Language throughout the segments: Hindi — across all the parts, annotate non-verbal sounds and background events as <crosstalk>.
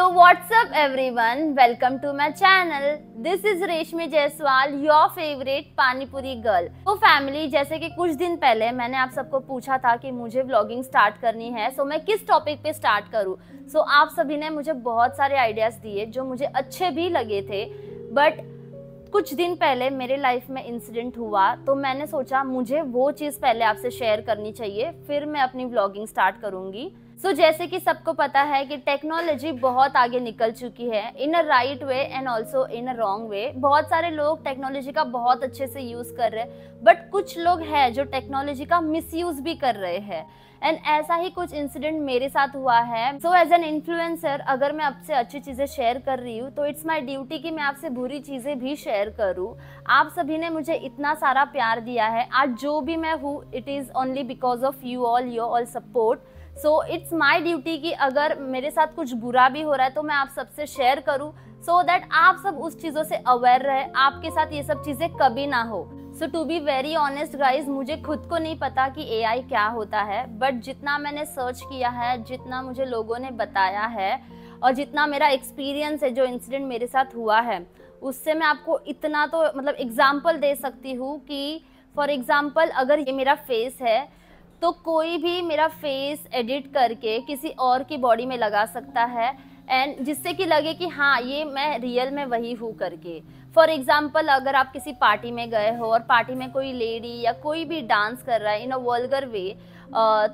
So what's up everyone welcome to my channel this is Reshmi Jaiswal your favourite panipuri girl तो फैमिली जैसे कि कुछ दिन पहले मैंने आप सबको पूछा था कि मुझे व्लॉगिंग स्टार्ट करनी है सो so, मैं किस टॉपिक पे स्टार्ट करूँ सो so, आप सभी ने मुझे बहुत सारे आइडियाज़ दिए जो मुझे अच्छे भी लगे थे बट कुछ दिन पहले मेरे लाइफ में इंसिडेंट हुआ तो मैंने सोचा मुझे वो चीज़ पहले आपसे शेयर करनी चाहिए फिर मैं अपनी व्लॉगिंग स्टार्ट करूँगी सो so, जैसे कि सबको पता है कि टेक्नोलॉजी बहुत आगे निकल चुकी है in a right way and also in a wrong way बहुत सारे लोग टेक्नोलॉजी का बहुत अच्छे से यूज़ कर रहे हैं बट कुछ लोग हैं जो टेक्नोलॉजी का मिसयूज़ भी कर रहे हैं एंड ऐसा ही कुछ इंसिडेंट मेरे साथ हुआ है सो एज एन इन्फ्लुएंसर अगर मैं आपसे अच्छी चीज़ें शेयर कर रही हूँ तो इट्स माई ड्यूटी कि मैं आपसे बुरी चीज़ें भी शेयर करूँ आप सभी ने मुझे इतना सारा प्यार दिया है आज जो भी मैं हूँ it is only because of you all your all support so it's my duty कि अगर मेरे साथ कुछ बुरा भी हो रहा है तो मैं आप सबसे शेयर करूँ सो so दैट आप सब उस चीज़ों से अवेयर रहे आपके साथ ये सब चीज़ें कभी ना हो so to be very honest guys मुझे खुद को नहीं पता कि ए क्या होता है बट जितना मैंने सर्च किया है जितना मुझे लोगों ने बताया है और जितना मेरा एक्सपीरियंस है जो इंसिडेंट मेरे साथ हुआ है उससे मैं आपको इतना तो मतलब एग्जाम्पल दे सकती हूँ कि फॉर एग्ज़ाम्पल अगर ये मेरा फेस है तो कोई भी मेरा फेस एडिट करके किसी और की बॉडी में लगा सकता है एंड जिससे कि लगे कि हाँ ये मैं रियल में वही हूँ करके फॉर एग्ज़ाम्पल अगर आप किसी पार्टी में गए हो और पार्टी में कोई लेडी या कोई भी डांस कर रहा है इन अ वर्लगर वे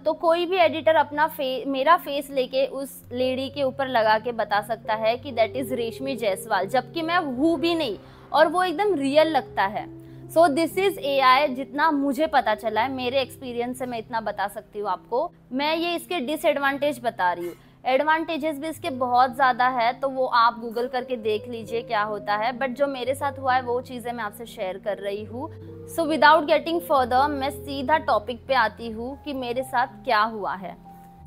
तो कोई भी एडिटर अपना फे मेरा फेस लेके उस लेडी के ऊपर लगा के बता सकता है कि दैट इज़ रेशमी जायसवाल जबकि मैं हूँ भी नहीं और वो एकदम रियल लगता है सो दिस इज ए आई जितना मुझे पता चला है मेरे एक्सपीरियंस से मैं इतना बता सकती हूँ आपको मैं ये इसके डिसएडवांटेज बता रही हूँ एडवांटेजेस भी इसके बहुत ज़्यादा है तो वो आप गूगल करके देख लीजिए क्या होता है बट जो मेरे साथ हुआ है वो चीज़ें मैं आपसे शेयर कर रही हूँ सो विदाउट गेटिंग फर्दर मैं सीधा टॉपिक पे आती हूँ कि मेरे साथ क्या हुआ है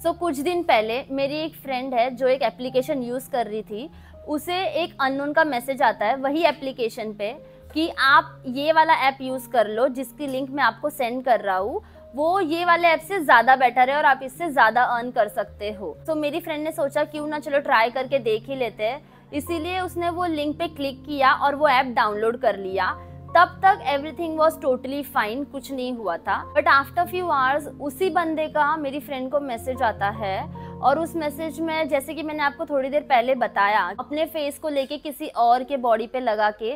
सो so, कुछ दिन पहले मेरी एक फ्रेंड है जो एक एप्लीकेशन यूज़ कर रही थी उसे एक अननोन का मैसेज आता है वही एप्लीकेशन पे कि आप ये वाला ऐप यूज़ कर लो जिसकी लिंक मैं आपको सेंड कर रहा हूँ वो ये वाले ऐप से ज़्यादा बेटर है और आप इससे ज़्यादा अर्न कर सकते हो तो so, मेरी फ्रेंड ने सोचा क्यों ना चलो ट्राई करके देख ही लेते हैं इसीलिए उसने वो लिंक पे क्लिक किया और वो ऐप डाउनलोड कर लिया तब तक एवरीथिंग वॉज टोटली फाइन कुछ नहीं हुआ था बट आफ्टर फ्यू आवर्स उसी बंदे का मेरी फ्रेंड को मैसेज आता है और उस मैसेज में जैसे कि मैंने आपको थोड़ी देर पहले बताया अपने फेस को लेके किसी और के बॉडी पे लगा के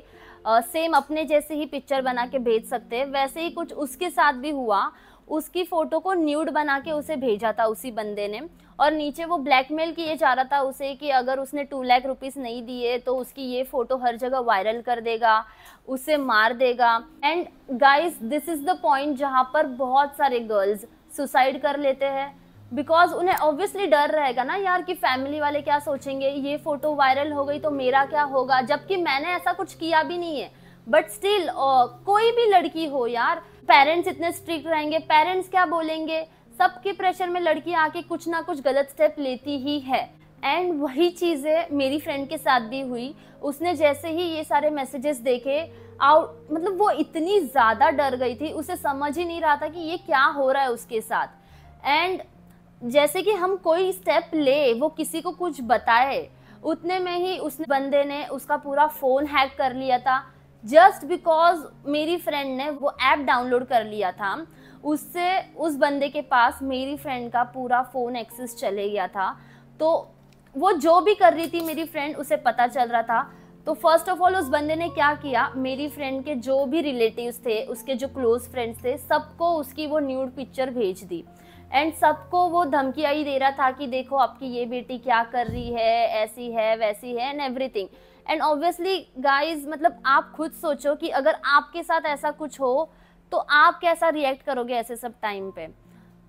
सेम अपने जैसे ही पिक्चर बना के भेज सकते हैं वैसे ही कुछ उसके साथ भी हुआ उसकी फ़ोटो को न्यूड बना के उसे भेजा था उसी बंदे ने और नीचे वो ब्लैकमेल किए जा रहा था उसे कि अगर उसने टू लाख रुपीज़ नहीं दिए तो उसकी ये फ़ोटो हर जगह वायरल कर देगा उसे मार देगा and guys this is the point जहाँ पर बहुत सारे गर्ल्स सुसाइड कर लेते हैं बिकॉज उन्हें ऑब्वियसली डर रहेगा ना यार कि फैमिली वाले क्या सोचेंगे ये फोटो वायरल हो गई तो मेरा क्या होगा जबकि मैंने ऐसा कुछ किया भी नहीं है बट स्टिल कोई भी लड़की हो यार पेरेंट्स इतने स्ट्रिक्ट रहेंगे पेरेंट्स क्या बोलेंगे सबके प्रेशर में लड़की आके कुछ ना कुछ गलत स्टेप लेती ही है एंड वही चीज़ें मेरी फ्रेंड के साथ भी हुई उसने जैसे ही ये सारे मैसेजेस देखे और मतलब वो इतनी ज़्यादा डर गई थी उसे समझ ही नहीं रहा था कि ये क्या हो रहा है उसके साथ एंड जैसे कि हम कोई स्टेप ले वो किसी को कुछ बताए उतने में ही उस बंदे ने उसका पूरा फ़ोन हैक कर लिया था जस्ट बिकॉज मेरी फ्रेंड ने वो ऐप डाउनलोड कर लिया था उससे उस बंदे के पास मेरी फ्रेंड का पूरा फ़ोन एक्सेस चले गया था तो वो जो भी कर रही थी मेरी फ्रेंड उसे पता चल रहा था तो फर्स्ट ऑफ ऑल उस बंदे ने क्या किया मेरी फ्रेंड के जो भी रिलेटिव्स थे उसके जो क्लोज फ्रेंड्स थे सबको उसकी वो न्यूड पिक्चर भेज दी एंड सबको वो धमकिया ही दे रहा था कि देखो आपकी ये बेटी क्या कर रही है ऐसी है वैसी है and everything and obviously guys मतलब आप खुद सोचो कि अगर आपके साथ ऐसा कुछ हो तो आप कैसा रिएक्ट करोगे ऐसे सब टाइम पे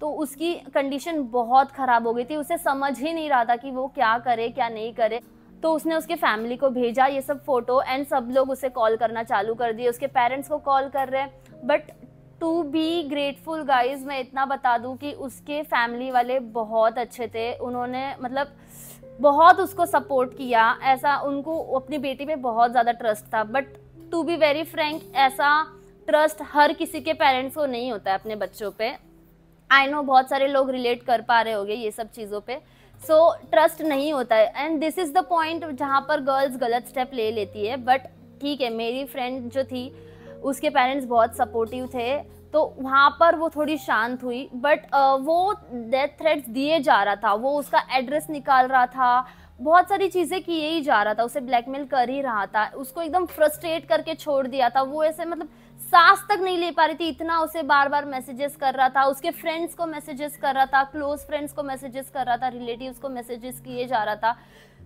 तो उसकी कंडीशन बहुत ख़राब हो गई थी उसे समझ ही नहीं रहा था कि वो क्या करे क्या नहीं करे तो उसने उसके फैमिली को भेजा ये सब फोटो एंड सब लोग उसे कॉल करना चालू कर दिए उसके पेरेंट्स को कॉल कर रहे हैं but to be grateful guys मैं इतना बता दूं कि उसके फैमिली वाले बहुत अच्छे थे उन्होंने मतलब बहुत उसको सपोर्ट किया ऐसा उनको अपनी बेटी में बहुत ज़्यादा ट्रस्ट था but to be very frank ऐसा ट्रस्ट हर किसी के पेरेंट्स को नहीं होता है अपने बच्चों पे आई नो बहुत सारे लोग रिलेट कर पा रहे होंगे ये सब चीज़ों पे सो so, ट्रस्ट नहीं होता है and this is the point जहाँ पर गर्ल्स गलत स्टेप ले लेती है बट ठीक है मेरी फ्रेंड जो थी उसके पेरेंट्स बहुत सपोर्टिव थे तो वहाँ पर वो थोड़ी शांत हुई बट वो डेथ थ्रेट्स दिए जा रहा था वो उसका एड्रेस निकाल रहा था बहुत सारी चीज़ें किए ही जा रहा था उसे ब्लैकमेल कर ही रहा था उसको एकदम फ्रस्ट्रेट करके छोड़ दिया था वो ऐसे मतलब सांस तक नहीं ले पा रही थी इतना उसे बार बार मैसेजेस कर रहा था उसके फ्रेंड्स को मैसेजेस कर रहा था क्लोज फ्रेंड्स को मैसेजेस कर रहा था रिलेटिव्स को मैसेजेस किए जा रहा था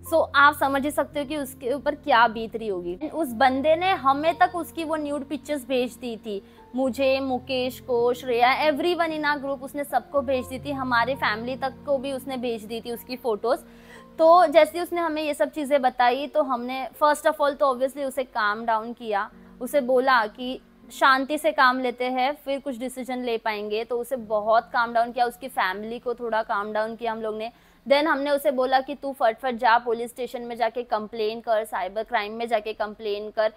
सो so, आप समझ ही सकते हो कि उसके ऊपर क्या बीत रही होगी उस बंदे ने हमें तक उसकी वो न्यूड पिक्चर्स भेज दी थी मुझे मुकेश को Shreya everyone in a group उसने सबको भेज दी थी हमारे फैमिली तक को भी उसने भेज दी थी उसकी फ़ोटोज़ तो जैसे उसने हमें ये सब चीज़ें बताई तो हमने फ़र्स्ट ऑफ ऑल तो ऑब्वियसली उसे काम डाउन किया उसे बोला कि शांति से काम लेते हैं फिर कुछ डिसीजन ले पाएंगे तो उसे बहुत काम डाउन किया उसकी फैमिली को थोड़ा काम डाउन किया हम लोग ने देन हमने उसे बोला कि तू फटफट जा पुलिस स्टेशन में जाके कंप्लेन कर साइबर क्राइम में जाके कंप्लेन कर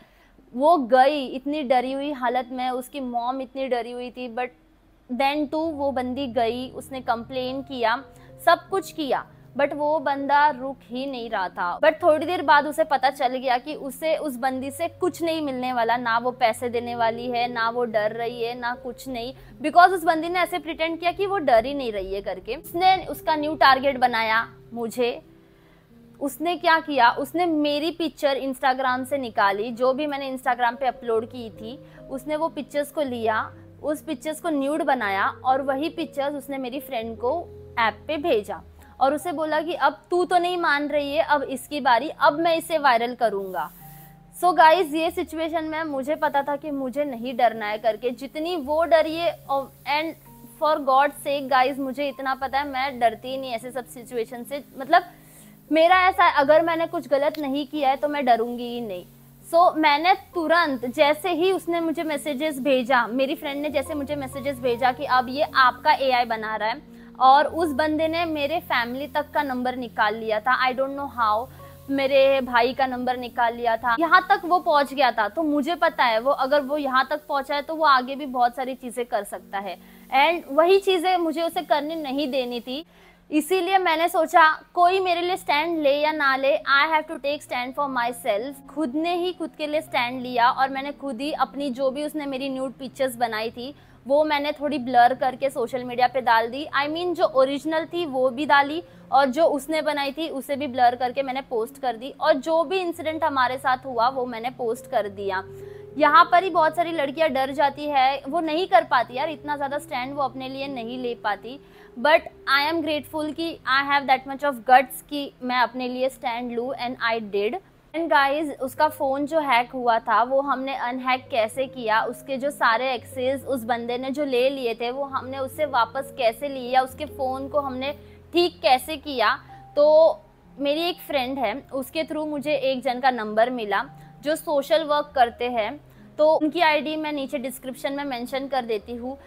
वो गई इतनी डरी हुई हालत में उसकी मॉम इतनी डरी हुई थी बट देन टू वो बंदी गई उसने कंप्लेन किया सब कुछ किया बट वो बंदा रुक ही नहीं रहा था बट थोड़ी देर बाद उसे पता चल गया कि उसे उस बंदी से कुछ नहीं मिलने वाला ना वो पैसे देने वाली है ना वो डर रही है ना कुछ नहीं बिकॉज उस बंदी ने ऐसे प्रिटेंड किया कि वो डर ही नहीं रही है करके उसने उसका न्यू टारगेट बनाया मुझे उसने क्या किया उसने मेरी पिक्चर इंस्टाग्राम से निकाली जो भी मैंने इंस्टाग्राम पे अपलोड की थी उसने वो पिक्चर्स को लिया उस पिक्चर्स को न्यूड बनाया और वही पिक्चर्स उसने मेरी फ्रेंड को ऐप पे भेजा और उसे बोला कि अब तू तो नहीं मान रही है अब इसकी बारी अब मैं इसे वायरल करूंगा सो so गाइज ये सिचुएशन में मुझे पता था कि मुझे नहीं डरना है करके जितनी वो डरिए and for God sake guys मुझे इतना पता है मैं डरती नहीं ऐसे सब सिचुएशन से मतलब मेरा ऐसा है अगर मैंने कुछ गलत नहीं किया है तो मैं डरूंगी ही नहीं सो so, मैंने तुरंत जैसे ही उसने मुझे मैसेजेस भेजा मेरी फ्रेंड ने जैसे मुझे मैसेजेस भेजा कि अब ये आपका एआई बना रहा है और उस बंदे ने मेरे फैमिली तक का नंबर निकाल लिया था आई डोंट नो हाउ मेरे भाई का नंबर निकाल लिया था यहाँ तक वो पहुंच गया था तो मुझे पता है वो अगर वो यहाँ तक पहुंचा है तो वो आगे भी बहुत सारी चीज़ें कर सकता है एंड वही चीज़ें मुझे उसे करनी नहीं देनी थी इसीलिए मैंने सोचा कोई मेरे लिए स्टैंड ले या ना ले I have to take stand for myself खुद ने ही खुद के लिए स्टैंड लिया और मैंने खुद ही अपनी जो भी उसने मेरी न्यूड पिक्चर्स बनाई थी वो मैंने थोड़ी ब्लर करके सोशल मीडिया पे डाल दी आई I मीन mean, जो ओरिजिनल थी वो भी डाली और जो उसने बनाई थी उसे भी ब्लर करके मैंने पोस्ट कर दी और जो भी इंसिडेंट हमारे साथ हुआ वो मैंने पोस्ट कर दिया यहाँ पर ही बहुत सारी लड़कियाँ डर जाती है वो नहीं कर पाती यार इतना ज़्यादा स्टैंड वो अपने लिए नहीं ले पाती बट आई एम ग्रेटफुल कि I have that much of guts कि मैं अपने लिए स्टैंड लूँ and I did and guys उसका फ़ोन जो हैक हुआ था वो हमने अनहैक कैसे किया उसके जो सारे एक्सेस उस बंदे ने जो ले लिए थे वो हमने उससे वापस कैसे लिया उसके फ़ोन को हमने ठीक कैसे किया तो मेरी एक फ्रेंड है उसके थ्रू मुझे एक जन का नंबर मिला जो सोशल वर्क करते हैं तो उनकी आईडी मैं नीचे डिस्क्रिप्शन में मेंशन कर देती हूँ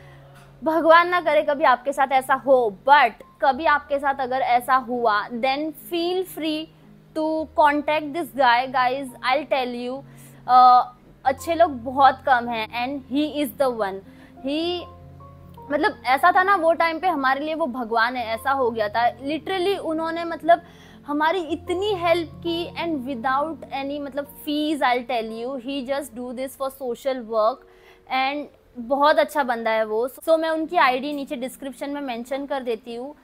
भगवान ना करे कभी आपके साथ ऐसा हो बट कभी आपके साथ अगर ऐसा हुआ then feel free to contact this guy guys I tell you अच्छे लोग बहुत कम हैं and he is the one ही मतलब ऐसा था ना वो टाइम पे हमारे लिए वो भगवान है ऐसा हो गया था लिटरली उन्होंने मतलब हमारी इतनी हेल्प की एंड विदाउट एनी मतलब fees I tell you he just do this for social work and बहुत अच्छा बंदा है वो सो so, मैं उनकी आईडी नीचे डिस्क्रिप्शन में मेंशन कर देती हूँ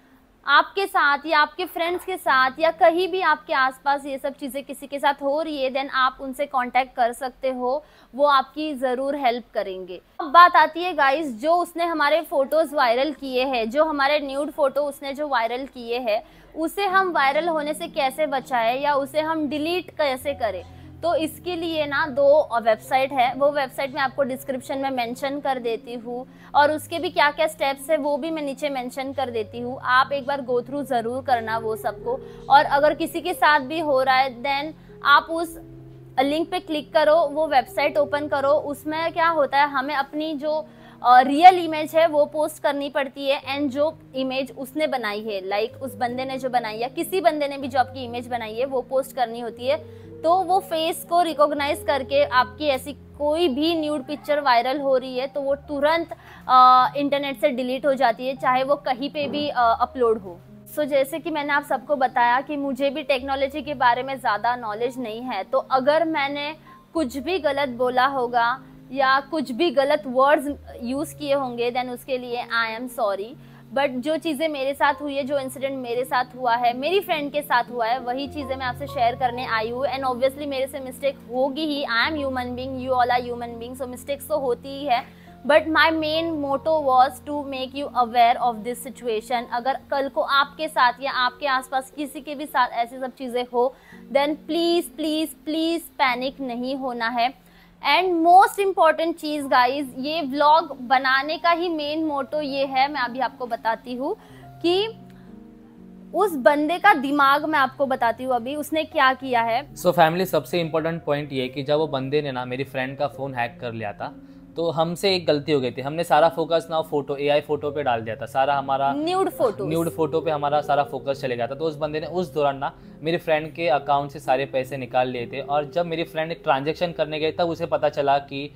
आपके साथ या आपके फ्रेंड्स के साथ या कहीं भी आपके आसपास ये सब चीज़ें किसी के साथ हो रही है देन आप उनसे कांटेक्ट कर सकते हो वो आपकी ज़रूर हेल्प करेंगे अब बात आती है गाइस जो उसने हमारे फ़ोटोज़ वायरल किए हैं जो हमारे न्यूड फ़ोटो उसने जो वायरल किए हैं उसे हम वायरल होने से कैसे बचाएं या उसे हम डिलीट कैसे करें तो इसके लिए ना दो वेबसाइट है वो वेबसाइट मैं आपको डिस्क्रिप्शन में मेंशन कर देती हूँ और उसके भी क्या क्या स्टेप्स है वो भी मैं नीचे मेंशन कर देती हूँ आप एक बार गो थ्रू ज़रूर करना वो सबको और अगर किसी के साथ भी हो रहा है देन आप उस लिंक पे क्लिक करो वो वेबसाइट ओपन करो उसमें क्या होता है हमें अपनी जो रियल इमेज है वो पोस्ट करनी पड़ती है एंड जो इमेज उसने बनाई है लाइक like उस बंदे ने जो बनाई है किसी बंदे ने भी जो आपकी इमेज बनाई है वो पोस्ट करनी होती है तो वो फेस को रिकॉग्नाइज करके आपकी ऐसी कोई भी न्यूड पिक्चर वायरल हो रही है तो वो तुरंत इंटरनेट से डिलीट हो जाती है चाहे वो कहीं पे भी अपलोड हो सो so, जैसे कि मैंने आप सबको बताया कि मुझे भी टेक्नोलॉजी के बारे में ज़्यादा नॉलेज नहीं है तो अगर मैंने कुछ भी गलत बोला होगा या कुछ भी गलत वर्ड्स यूज़ किए होंगे देन उसके लिए आई एम सॉरी बट जो चीज़ें मेरे साथ हुई है जो इंसिडेंट मेरे साथ हुआ है मेरी फ्रेंड के साथ हुआ है वही चीज़ें मैं आपसे शेयर करने आई हूँ एंड ऑब्वियसली मेरे से मिस्टेक होगी ही I am human being you all are human being so mistakes तो होती ही है but my main motto was to make you aware of this situation अगर कल को आपके साथ या आपके आसपास किसी के भी साथ ऐसी सब चीज़ें हो then please please please panic नहीं होना है एंड मोस्ट इम्पॉर्टेंट चीज़ गाइज ये व्लॉग बनाने का ही मेन मोटो ये है मैं अभी आपको बताती हूँ कि उस बंदे का दिमाग मैं आपको बताती हूँ अभी उसने क्या किया है सो so, फैमिली सबसे इम्पोर्टेंट पॉइंट ये कि जब वो बंदे ने ना मेरी फ्रेंड का फ़ोन हैक कर लिया था तो हमसे एक गलती हो गई थी हमने सारा फोकस ना फोटो एआई फोटो पे डाल दिया था सारा हमारा न्यूड फोटो न्यूड फोटो पे हमारा सारा फोकस चले गया था तो उस बंदे ने उस दौरान ना मेरे फ्रेंड के अकाउंट से सारे पैसे निकाल लिए थे और जब मेरी फ्रेंड ट्रांजेक्शन करने गए तब उसे पता चला कि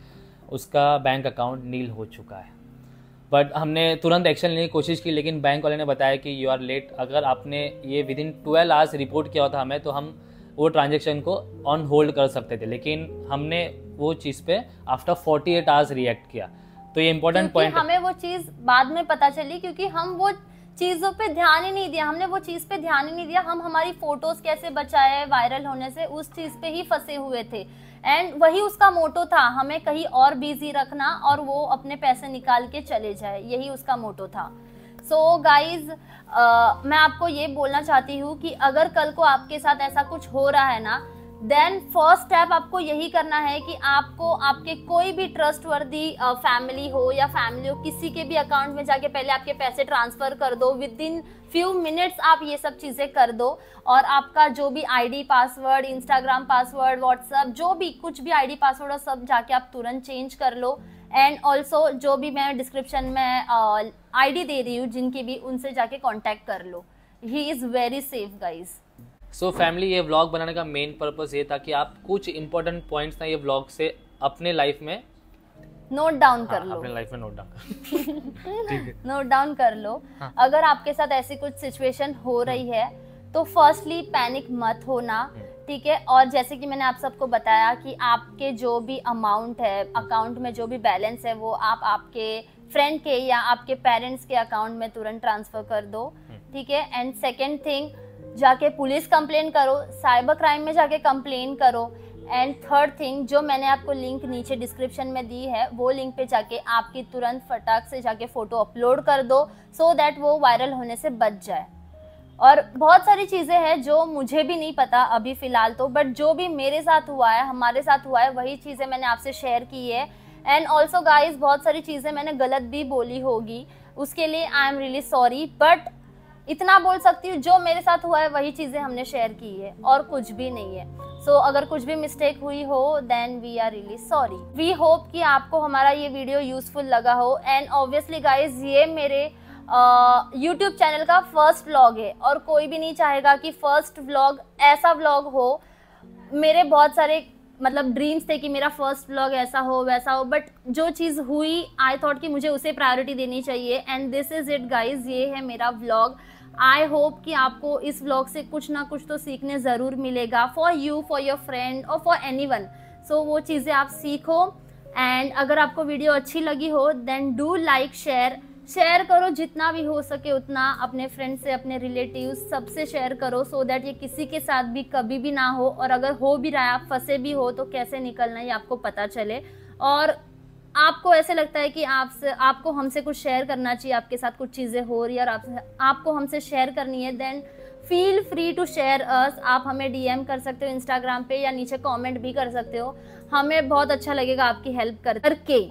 उसका बैंक अकाउंट नील हो चुका है बट हमने तुरंत एक्शन लेने की कोशिश की लेकिन बैंक वाले ने बताया कि यू आर लेट अगर आपने ये within twelve hours report किया होता हमें तो हम वो ट्रांजेक्शन को ऑन होल्ड कर सकते थे लेकिन हमने वो चीज़ पे after forty eight hours react किया तो ये इम्पोर्टेंट पॉइंट हमें वो चीज़ बाद में पता चली क्योंकि हम वो चीज़ों पे ध्यान ही नहीं दिया हमने वो चीज़ पे ध्यान ही नहीं दिया हम हमारी फोटोज कैसे बचाए वायरल होने से उस चीज़ पे ही फंसे हुए थे एंड वही उसका मोटो था हमें कहीं और बिजी रखना और वो अपने पैसे निकाल के चले जाए यही उसका मोटो था सो so गाइज मैं आपको ये बोलना चाहती हूँ कि अगर कल को आपके साथ ऐसा कुछ हो रहा है ना देन फर्स्ट स्टेप आपको यही करना है कि आपको आपके कोई भी ट्रस्ट वर्दी फैमिली हो या फैमिली हो किसी के भी अकाउंट में जाके पहले आपके पैसे ट्रांसफ़र कर दो विद इन फ्यू मिनट्स आप ये सब चीज़ें कर दो और आपका जो भी ID password Instagram password WhatsApp जो भी कुछ भी आईडी पासवर्ड और सब जाके आप तुरंत चेंज कर लो एंड ऑल्सो जो भी मैं डिस्क्रिप्शन में आईडी दे रही हूँ जिनके भी उनसे जाके कॉन्टेक्ट कर लो he is very safe guys so family ये ब्लॉग बनाने का मेन पर्पज ये था कि आप कुछ इंपॉर्टेंट पॉइंट्स ना ये ब्लॉग से अपने लाइफ में हाँ, नोट डाउन कर लो अपने लाइफ में नोट डाउन नोट डाउन कर लो हाँ. अगर आपके साथ ऐसी कुछ सिचुएशन हो हाँ। रही है तो फर्स्टली पैनिक मत होना हाँ। ठीक है और जैसे कि मैंने आप सबको बताया कि आपके जो भी अमाउंट है अकाउंट में जो भी बैलेंस है वो आप आपके फ्रेंड के या आपके पेरेंट्स के अकाउंट में तुरंत ट्रांसफर कर दो हम्म। ठीक है एंड सेकेंड थिंग जाके पुलिस कंप्लेन करो साइबर क्राइम में जाके कंप्लेन करो एंड थर्ड थिंग जो मैंने आपको लिंक नीचे डिस्क्रिप्शन में दी है वो लिंक पे जाके आपकी तुरंत फटाक से जाके फ़ोटो अपलोड कर दो सो so दैट वो वायरल होने से बच जाए और बहुत सारी चीज़ें हैं जो मुझे भी नहीं पता अभी फ़िलहाल तो बट जो भी मेरे साथ हुआ है हमारे साथ हुआ है वही चीज़ें मैंने आपसे शेयर की है एंड ऑल्सो गाइज बहुत सारी चीज़ें मैंने गलत भी बोली होगी उसके लिए I am really sorry but इतना बोल सकती हूँ जो मेरे साथ हुआ है वही चीज़ें हमने शेयर की है और कुछ भी नहीं है सो so, अगर कुछ भी मिस्टेक हुई हो then we are really sorry we hope कि आपको हमारा ये वीडियो यूजफुल लगा हो एंड ऑब्वियसली गाइज ये मेरे यूट्यूब uh, चैनल का फर्स्ट व्लॉग है और कोई भी नहीं चाहेगा कि फर्स्ट व्लॉग ऐसा व्लॉग हो मेरे बहुत सारे मतलब ड्रीम्स थे कि मेरा फर्स्ट ब्लॉग ऐसा हो वैसा हो बट जो चीज़ हुई आई थॉट कि मुझे उसे प्रायोरिटी देनी चाहिए and this is it guys ये है मेरा ब्लॉग आई होप कि आपको इस व्लॉग से कुछ ना कुछ तो सीखने ज़रूर मिलेगा for you for your friend और फॉर एनी वन सो वो चीज़ें आप सीखो एंड अगर आपको वीडियो अच्छी लगी हो then do like share share करो जितना भी हो सके उतना अपने फ्रेंड से अपने रिलेटिव सबसे शेयर करो सो so दैट ये किसी के साथ भी कभी भी ना हो और अगर हो भी रहा है आप फंसे भी हो तो कैसे निकलना ये आपको पता चले और आपको ऐसे लगता है कि आपसे आपको हमसे कुछ शेयर करना चाहिए आपके साथ कुछ चीज़ें हो रही है और आप, आपको हमसे शेयर करनी है then feel free to share us आप हमें डीएम कर सकते हो इंस्टाग्राम पे या नीचे कमेंट भी कर सकते हो हमें बहुत अच्छा लगेगा आपकी हेल्प करके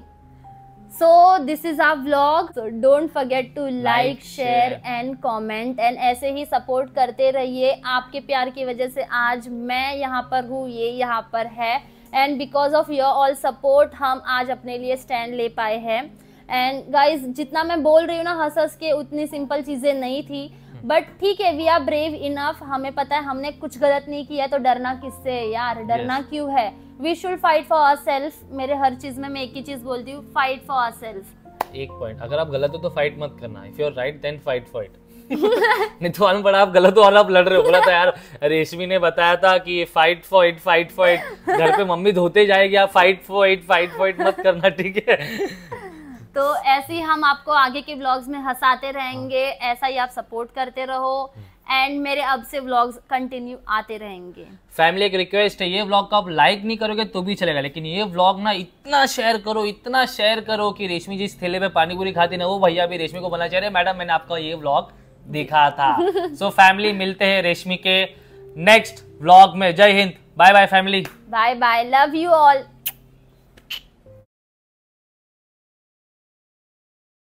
so this is our vlog so don't forget to like share and comment and ऐसे ही सपोर्ट करते रहिए आपके प्यार की वजह से आज मैं यहाँ पर हूँ ये यहाँ पर है and because of your all support हम आज अपने लिए स्टैंड ले पाए हैं एंड गाइज जितना मैं बोल रही हूँ ना हंस हंस के उतनी सिंपल चीज़ें नहीं थी बट हम्म। ठीक है वी आर ब्रेव इनफ हमें पता है हमने कुछ गलत नहीं किया तो डरना किससे यार डरना yes. क्यों है we should fight for ourself मेरे हर चीज में मैं एक ही चीज बोलती हूँ फाइट फॉर आवर सेल्फ एक पॉइंट अगर आप गलत हो तो फाइट मत करना if you are right then fight for it नहीं तो अन बड़ा आप गलत हो और आप लड़ रहे हो बोला था यार रेशमी ने बताया था कि fight for it fight for it घर पे मम्मी धोते जाएगी आप fight for it fight for it मत करना ठीक है तो ऐसे ही हम आपको आगे के ब्लॉग्स में हंसाते रहेंगे हाँ। ऐसा ही आप सपोर्ट करते रहो एंड हम्म। मेरे अब से व्लॉग्स कंटिन्यू आते रहेंगे फैमिली एक रिक्वेस्ट है ये व्लॉग को आप लाइक नहीं करोगे तो भी चलेगा लेकिन ये व्लॉग ना इतना शेयर करो इतना शेयर करो कि रेशमी जिस थैले में पानीपुरी खाती ना वो भैया भी रेशमी को बोलना चाह रहे मैडम मैंने आपका ये व्लॉग देखा था सो <laughs> फैमिली so, मिलते हैं रेशमी के नेक्स्ट व्लॉग में जय हिंद bye bye family bye bye love you all